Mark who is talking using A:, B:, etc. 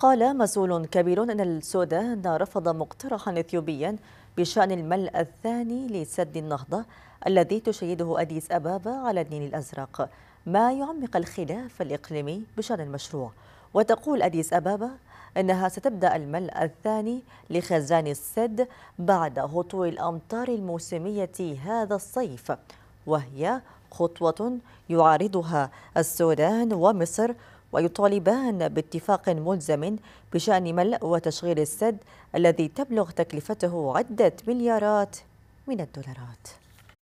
A: قال مسؤول كبير أن السودان رفض مقترحا إثيوبيا بشأن الملء الثاني لسد النهضة الذي تشيده أديس أبابا على النيل الأزرق ما يعمق الخلاف الإقليمي بشأن المشروع وتقول أديس أبابا أنها ستبدأ الملء الثاني لخزان السد بعد هطول الأمطار الموسمية هذا الصيف وهي خطوة يعارضها السودان ومصر ويطالبان باتفاق ملزم بشأن ملء وتشغيل السد الذي تبلغ تكلفته عدة مليارات من الدولارات